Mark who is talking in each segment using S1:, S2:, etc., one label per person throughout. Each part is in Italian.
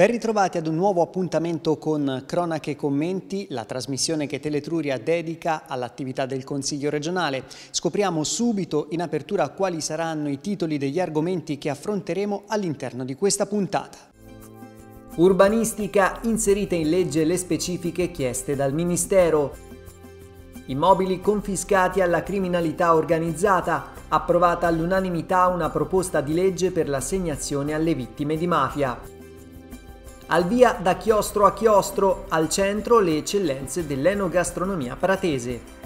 S1: Ben ritrovati ad un nuovo appuntamento con Cronache e Commenti, la trasmissione che Teletruria dedica all'attività del Consiglio regionale. Scopriamo subito in apertura quali saranno i titoli degli argomenti che affronteremo all'interno di questa puntata. Urbanistica inserite in legge le specifiche chieste dal Ministero. Immobili confiscati alla criminalità organizzata. Approvata all'unanimità una proposta di legge per l'assegnazione alle vittime di mafia al via da chiostro a chiostro, al centro le eccellenze dell'enogastronomia pratese.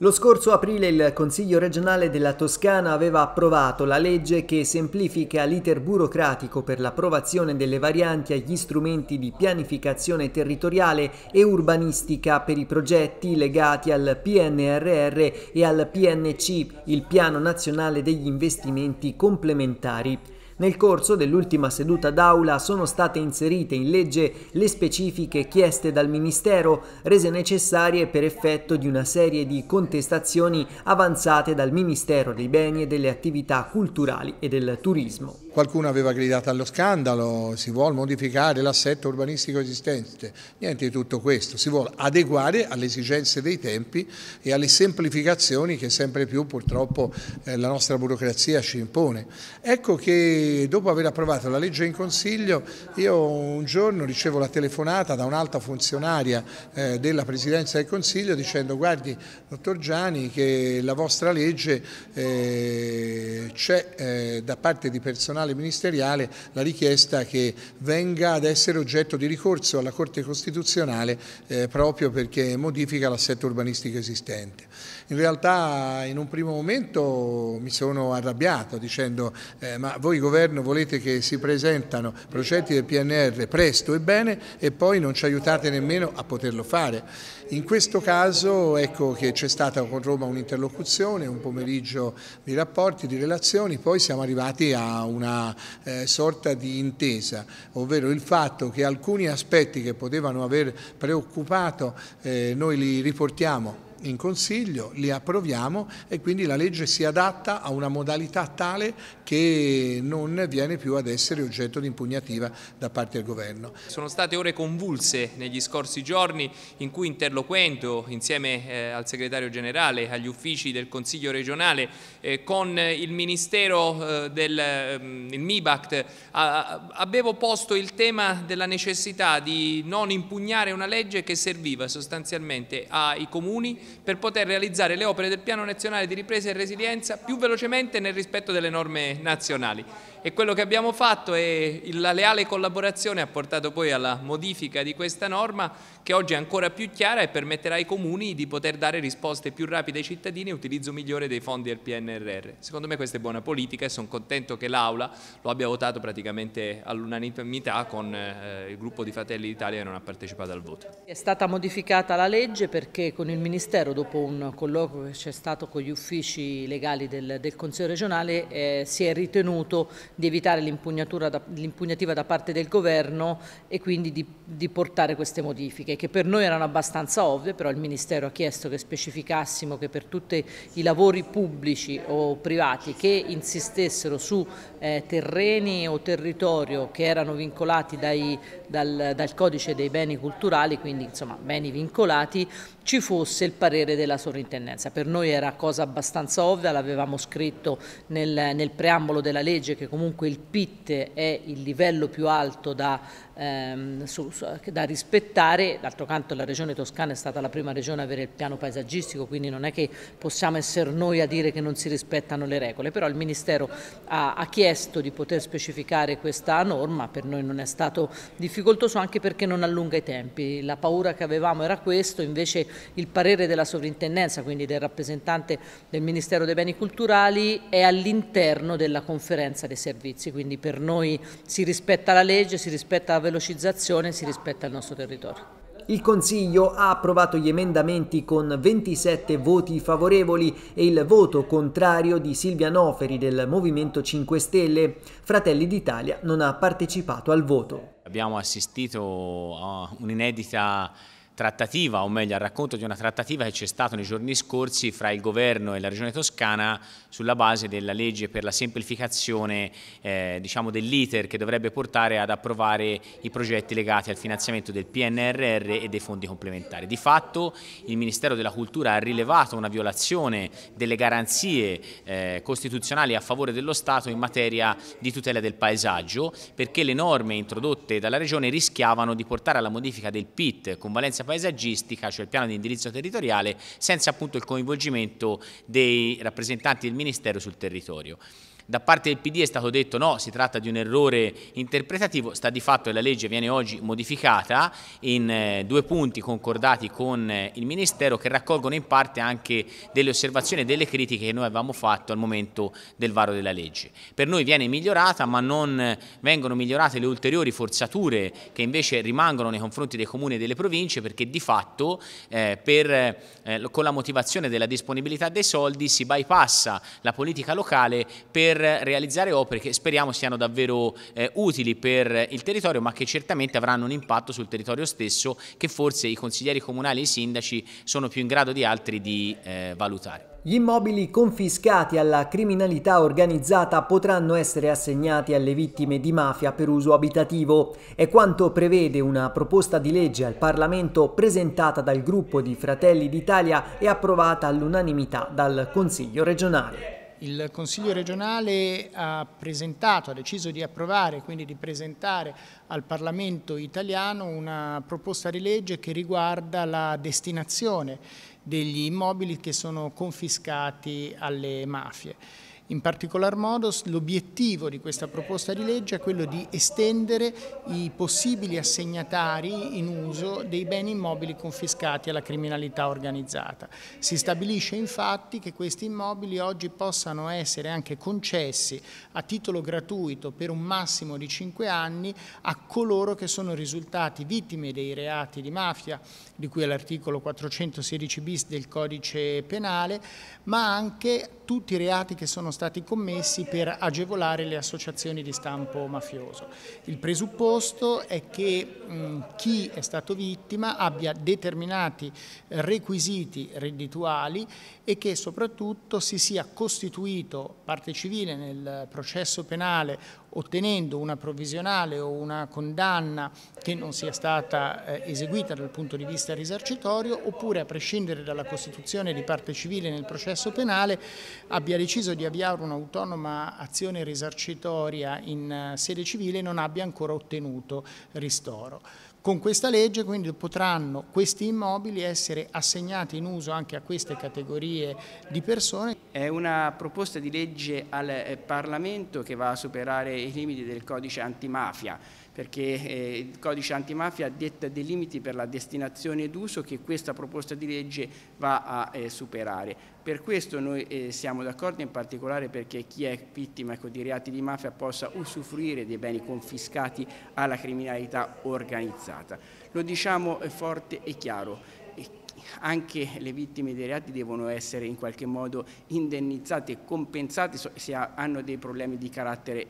S1: Lo scorso aprile il Consiglio regionale della Toscana aveva approvato la legge che semplifica l'iter burocratico per l'approvazione delle varianti agli strumenti di pianificazione territoriale e urbanistica per i progetti legati al PNRR e al PNC, il Piano Nazionale degli Investimenti Complementari. Nel corso dell'ultima seduta d'aula sono state inserite in legge le specifiche chieste dal Ministero, rese necessarie per effetto di una serie di contestazioni avanzate dal Ministero dei Beni e delle
S2: Attività Culturali e del Turismo. Qualcuno aveva gridato allo scandalo, si vuole modificare l'assetto urbanistico esistente. Niente di tutto questo, si vuole adeguare alle esigenze dei tempi e alle semplificazioni che sempre più purtroppo eh, la nostra burocrazia ci impone. Ecco che dopo aver approvato la legge in Consiglio io un giorno ricevo la telefonata da un'alta funzionaria eh, della Presidenza del Consiglio dicendo guardi dottor Gianni che la vostra legge eh, c'è eh, da parte di personale costituzionale ministeriale la richiesta che venga ad essere oggetto di ricorso alla Corte Costituzionale eh, proprio perché modifica l'assetto urbanistico esistente. In realtà in un primo momento mi sono arrabbiato dicendo eh, ma voi governo volete che si presentano progetti del PNR presto e bene e poi non ci aiutate nemmeno a poterlo fare. In questo caso ecco che c'è stata con Roma un'interlocuzione, un pomeriggio di rapporti, di relazioni, poi siamo arrivati a una eh, sorta di intesa, ovvero il fatto che alcuni aspetti che potevano aver preoccupato eh, noi li riportiamo in Consiglio, li approviamo e quindi la legge si adatta a una modalità tale che non viene più ad essere oggetto di impugnativa da parte del Governo.
S3: Sono state ore convulse negli scorsi giorni in cui interloquendo insieme eh, al Segretario Generale, agli uffici del Consiglio regionale, eh, con il Ministero eh, del ehm, il MIBACT, avevo posto il tema della necessità di non impugnare una legge che serviva sostanzialmente ai comuni per poter realizzare le opere del Piano Nazionale di Ripresa e Resilienza più velocemente nel rispetto delle norme nazionali e quello che abbiamo fatto è la leale collaborazione ha portato poi alla modifica di questa norma che oggi è ancora più chiara e permetterà ai comuni di poter dare risposte più rapide ai cittadini e utilizzo migliore dei fondi del PNRR. Secondo me questa è buona politica e sono contento che l'Aula lo abbia votato praticamente all'unanimità con eh, il gruppo di Fratelli d'Italia che non ha partecipato al voto.
S4: È stata modificata la legge perché con il Ministero dopo un colloquio che c'è stato con gli uffici legali del, del Consiglio regionale eh, si è ritenuto di evitare l'impugnativa da parte del governo e quindi di, di, portare queste modifiche che per noi erano abbastanza ovvie, però il Ministero ha chiesto che specificassimo che per tutti i lavori pubblici o privati che insistessero su eh, terreni o territorio che erano vincolati dai dal, dal codice dei beni culturali, quindi insomma beni vincolati, ci fosse il parere della sovrintendenza. Per noi era cosa abbastanza ovvia, l'avevamo scritto nel, nel, preambolo della legge che comunque il PIT è il livello più alto da, ehm, su, su, da rispettare, d'altro canto la regione toscana è stata la prima regione a avere il piano paesaggistico, quindi non è che possiamo essere noi a dire che non si rispettano le regole, però il Ministero ha, ha chiesto di poter specificare questa norma, per noi non è stato difficile difficoltoso anche perché non allunga i tempi. La paura che avevamo era questo, invece il parere della sovrintendenza, quindi del rappresentante del Ministero dei Beni Culturali, è all'interno della conferenza dei servizi, quindi per noi si rispetta la legge, si rispetta
S1: la velocizzazione, si rispetta il
S4: nostro territorio.
S1: Il Consiglio ha approvato gli emendamenti con 27 voti favorevoli e il voto contrario di Silvia Noferi del Movimento 5 Stelle. Fratelli d'Italia non ha partecipato al voto
S3: abbiamo assistito a un'inedita trattativa, o meglio al racconto di una trattativa che c'è stata nei giorni scorsi fra il governo e la regione toscana sulla base della legge per la semplificazione eh, diciamo dell'iter che dovrebbe portare ad approvare i progetti legati al finanziamento del PNRR e dei fondi complementari. Di fatto il Ministero della Cultura ha rilevato una violazione delle garanzie eh, costituzionali a favore dello Stato in materia di tutela del paesaggio perché le norme introdotte dalla regione rischiavano di portare alla modifica del PIT con valenza paesaggistica, cioè il piano di indirizzo territoriale, senza appunto il coinvolgimento dei rappresentanti del Ministero sul territorio. Da parte del PD è stato detto no, si tratta di un errore interpretativo, sta di fatto che la legge viene oggi modificata in eh, due punti concordati con eh, il Ministero che raccolgono in parte anche delle osservazioni e delle critiche che noi avevamo fatto al momento del varo della legge. Per noi viene migliorata ma non vengono migliorate le ulteriori forzature che invece rimangono nei confronti dei comuni e delle province perché di fatto eh, per, eh, con la motivazione della disponibilità dei soldi si bypassa la politica locale per per realizzare opere che speriamo siano davvero eh, utili per il territorio ma che certamente avranno un impatto sul territorio stesso che forse i consiglieri comunali e i sindaci sono più in grado di altri di eh, valutare.
S1: Gli immobili confiscati alla criminalità organizzata potranno essere assegnati alle vittime di mafia per uso abitativo. È quanto prevede una proposta di legge al Parlamento presentata dal gruppo di Fratelli d'Italia e approvata all'unanimità dal Consiglio regionale
S5: il Consiglio regionale ha presentato, ha deciso di approvare, quindi di presentare al Parlamento italiano una proposta di legge che riguarda la destinazione degli immobili che sono confiscati alle mafie. In particolar modo l'obiettivo di questa proposta di legge è quello di estendere i possibili assegnatari in uso dei beni immobili confiscati alla criminalità organizzata. Si stabilisce infatti che questi immobili oggi possano essere anche concessi a titolo gratuito per un massimo di 5 anni a coloro che sono risultati vittime dei reati di mafia di cui è l'articolo 416 bis del codice penale, ma anche tutti i reati che sono stati stati commessi per agevolare le associazioni di stampo mafioso. Il presupposto è che mh, mm, chi è stato vittima abbia determinati requisiti reddituali e che soprattutto si sia costituito parte civile nel processo penale ottenendo una provvisionale o una condanna che non sia stata eh, eseguita dal punto di vista risarcitorio oppure a prescindere dalla costituzione di parte civile nel processo penale abbia deciso di avviare un'autonoma azione risarcitoria in eh, sede civile e non abbia ancora ottenuto ristoro. Con questa legge quindi potranno questi immobili essere assegnati
S6: in uso anche a queste categorie di persone. È una proposta di legge al eh, Parlamento che va a superare i limiti del codice antimafia perché eh, il codice antimafia detta dei limiti per la destinazione d'uso che questa proposta di legge va a eh, superare. Per questo noi eh, siamo d'accordo in particolare perché chi è vittima ecco, di reati di mafia possa usufruire dei beni confiscati alla criminalità organizzata. Lo diciamo forte e chiaro, anche le vittime dei reati devono essere in qualche modo indennizzate e compensate se hanno dei problemi di carattere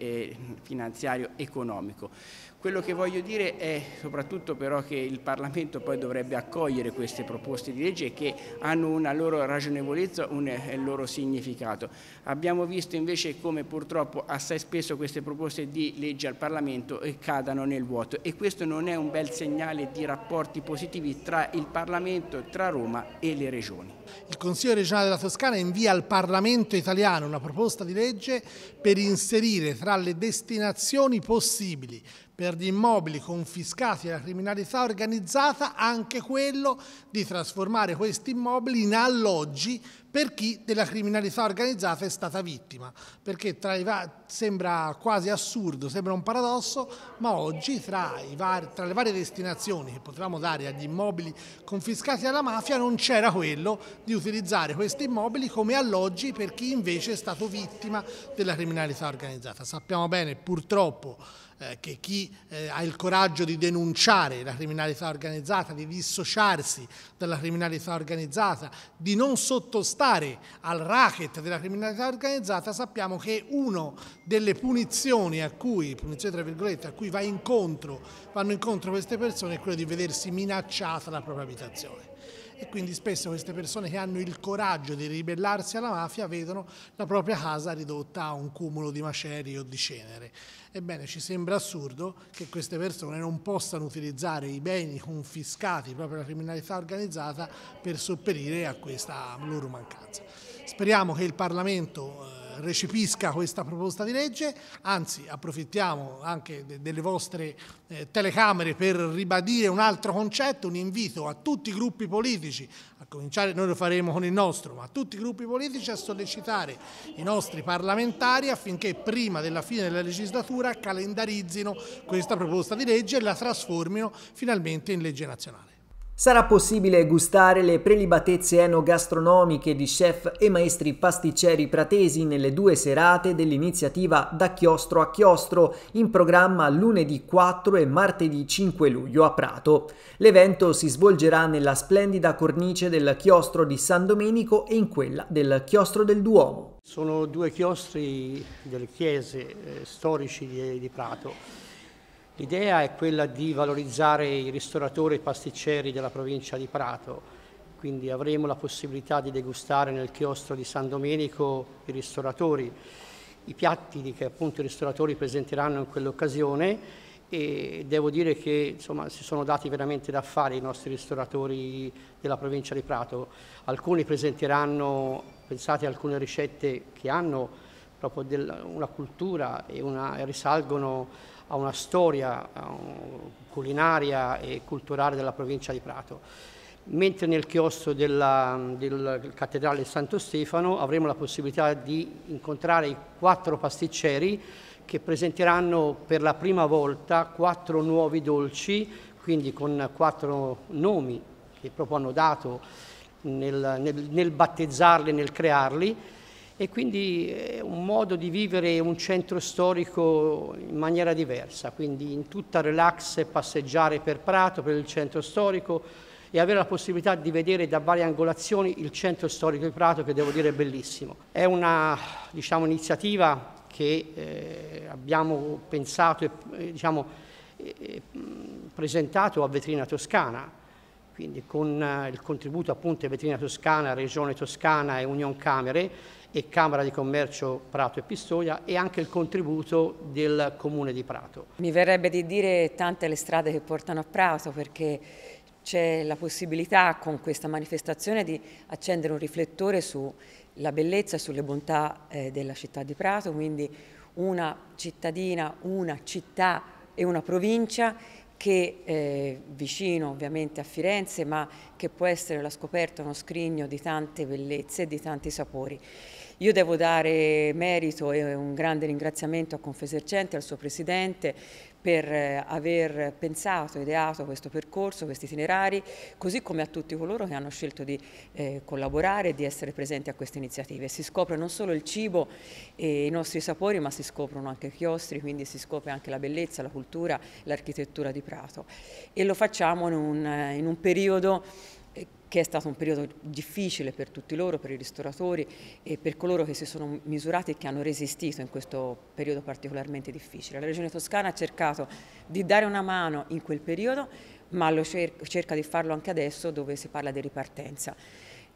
S6: finanziario economico. Quello che voglio dire è soprattutto però che il Parlamento poi dovrebbe accogliere queste proposte di legge che hanno una loro ragionevolezza, un eh, loro significato. Abbiamo visto invece come purtroppo assai spesso queste proposte di legge al Parlamento eh, cadano nel vuoto e questo non è un bel segnale di rapporti positivi tra il Parlamento, tra Roma e
S7: le regioni. Il Consiglio regionale della Toscana invia al Parlamento italiano una proposta di legge per inserire tra le destinazioni possibili per gli immobili confiscati alla criminalità organizzata anche quello di trasformare questi immobili in alloggi per chi della criminalità organizzata è stata vittima, perché va- sembra quasi assurdo, sembra un paradosso, ma oggi tra, var- tra le varie destinazioni che potevamo dare agli immobili confiscati alla mafia non c'era quello di utilizzare questi immobili come alloggi per chi invece è stato vittima della criminalità organizzata. Sappiamo bene purtroppo eh, che chi eh, ha il coraggio di denunciare la criminalità organizzata, di dissociarsi dalla criminalità organizzata, di non sottostare partecipare al racket della criminalità organizzata sappiamo che una delle punizioni a cui, punizioni a cui va incontro, vanno incontro queste persone è quella di vedersi minacciata la propria abitazione e quindi spesso queste persone che hanno il coraggio di ribellarsi alla mafia vedono la propria casa ridotta a un cumulo di macerie o di cenere. Ebbene, ci sembra assurdo che queste persone non possano utilizzare i beni confiscati proprio alla criminalità organizzata per sopperire a questa loro mancanza. Speriamo che il Parlamento eh, recepisca questa proposta di legge, anzi approfittiamo anche delle vostre eh, telecamere per ribadire un altro concetto, un invito a tutti i gruppi politici, a cominciare noi lo faremo con il nostro, ma a tutti i gruppi politici a sollecitare i nostri parlamentari affinché prima della fine della legislatura calendarizzino questa proposta di legge e la trasformino finalmente in legge nazionale.
S1: Sarà possibile gustare le prelibatezze enogastronomiche di chef e maestri pasticceri pratesi nelle due serate dell'iniziativa Da Chiostro a Chiostro, in programma lunedì 4 e martedì 5 luglio a Prato. L'evento si svolgerà nella splendida cornice del Chiostro di San Domenico e in quella del Chiostro del Duomo.
S8: Sono due chiostri delle chiese eh, storici di, di Prato L'idea è quella di valorizzare i ristoratori e i pasticceri della provincia di Prato, quindi avremo la possibilità di degustare nel chiostro di San Domenico i ristoratori, i piatti che appunto i ristoratori presenteranno in quell'occasione e devo dire che insomma, si sono dati veramente da fare i nostri ristoratori della provincia di Prato. Alcuni presenteranno, pensate, alcune ricette che hanno proprio una cultura e una, risalgono a una storia culinaria e culturale della provincia di Prato. Mentre nel chiostro della, del cattedrale Santo Stefano avremo la possibilità di incontrare i quattro pasticceri che presenteranno per la prima volta quattro nuovi dolci, quindi con quattro nomi che proprio hanno dato nel, nel, nel battezzarli, nel crearli, e quindi è eh, un modo di vivere un centro storico in maniera diversa, quindi in tutta relax passeggiare per Prato, per il centro storico e avere la possibilità di vedere da varie angolazioni il centro storico di Prato che devo dire è bellissimo. È una diciamo, iniziativa che eh, abbiamo pensato e eh, diciamo, presentato a Vetrina Toscana quindi con eh, il contributo appunto di Vetrina Toscana, Regione Toscana e Union Camere, e Camera di Commercio Prato e Pistoia
S9: e anche il contributo del Comune di Prato. Mi verrebbe di dire tante le strade che portano a Prato perché c'è la possibilità con questa manifestazione di accendere un riflettore sulla bellezza e sulle bontà eh, della città di Prato, quindi una cittadina, una città e una provincia che è eh, vicino ovviamente a Firenze ma che può essere la scoperta, uno scrigno di tante bellezze e di tanti sapori. Io devo dare merito e un grande ringraziamento a Confesercente, al suo presidente, per eh, aver pensato, ideato questo percorso, questi itinerari, così come a tutti coloro che hanno scelto di eh, collaborare e di essere presenti a queste iniziative. Si scopre non solo il cibo e i nostri sapori, ma si scoprono anche i chiostri, quindi si scopre anche la bellezza, la cultura, l'architettura di Prato. E lo facciamo in un, eh, in un periodo che è stato un periodo difficile per tutti loro, per i ristoratori e per coloro che si sono misurati e che hanno resistito in questo periodo particolarmente difficile. La Regione Toscana ha cercato di dare una mano in quel periodo, ma lo cerca di farlo anche adesso dove si parla di ripartenza.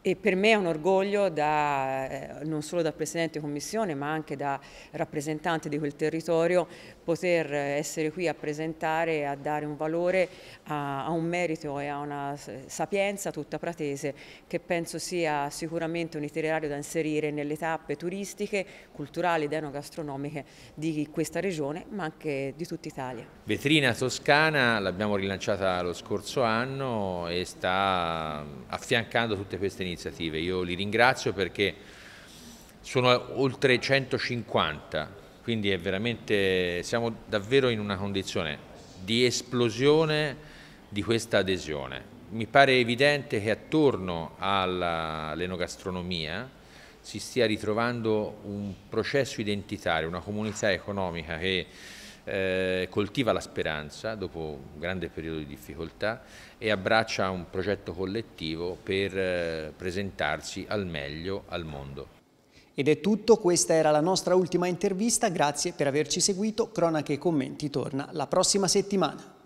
S9: E per me è un orgoglio da, eh, non solo da Presidente Commissione ma anche da rappresentante di quel territorio poter eh, essere qui a presentare e a dare un valore a, a un merito e a una sapienza tutta pratese che penso sia sicuramente un itinerario da inserire nelle tappe turistiche, culturali ed enogastronomiche di questa regione ma anche di tutta Italia.
S3: Vetrina Toscana l'abbiamo rilanciata lo scorso anno e sta affiancando tutte queste iniziative iniziative. Io li ringrazio perché sono oltre 150, quindi siamo davvero in una condizione di esplosione di questa adesione. Mi pare evidente che attorno all'enogastronomia si stia ritrovando un processo identitario, una comunità economica che eh, coltiva la speranza dopo un grande periodo di difficoltà e abbraccia un progetto collettivo per eh, presentarsi al meglio al mondo.
S1: Ed è tutto, questa era la nostra ultima intervista, grazie per averci seguito, Cronache e Commenti torna la prossima settimana.